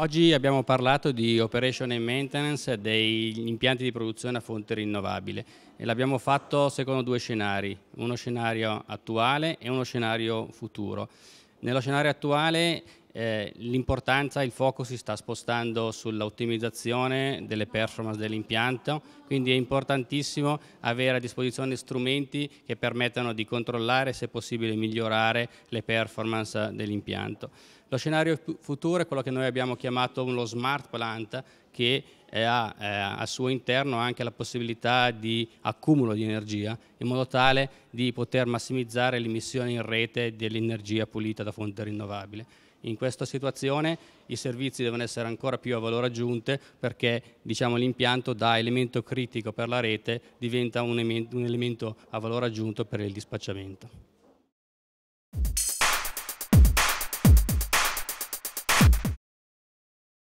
Oggi abbiamo parlato di operation and maintenance degli impianti di produzione a fonte rinnovabile e l'abbiamo fatto secondo due scenari, uno scenario attuale e uno scenario futuro. Nello scenario attuale eh, l'importanza, il focus si sta spostando sull'ottimizzazione delle performance dell'impianto, quindi è importantissimo avere a disposizione strumenti che permettano di controllare e se possibile migliorare le performance dell'impianto. Lo scenario futuro è quello che noi abbiamo chiamato lo smart plant che eh, ha eh, al suo interno anche la possibilità di accumulo di energia in modo tale di poter massimizzare l'emissione in rete dell'energia pulita da fonte rinnovabile. In questa situazione i servizi devono essere ancora più a valore aggiunto perché diciamo, l'impianto da elemento critico per la rete diventa un elemento a valore aggiunto per il dispacciamento.